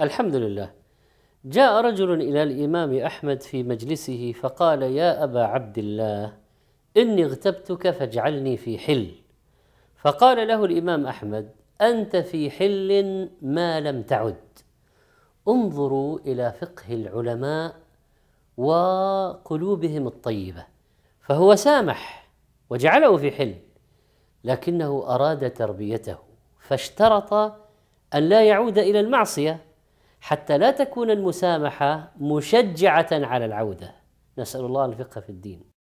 الحمد لله جاء رجل الى الامام احمد في مجلسه فقال يا ابا عبد الله اني اغتبتك فاجعلني في حل فقال له الامام احمد انت في حل ما لم تعد انظروا الى فقه العلماء وقلوبهم الطيبه فهو سامح وجعله في حل لكنه اراد تربيته فاشترط ان لا يعود الى المعصيه حتى لا تكون المسامحه مشجعه على العوده نسال الله الفقه في الدين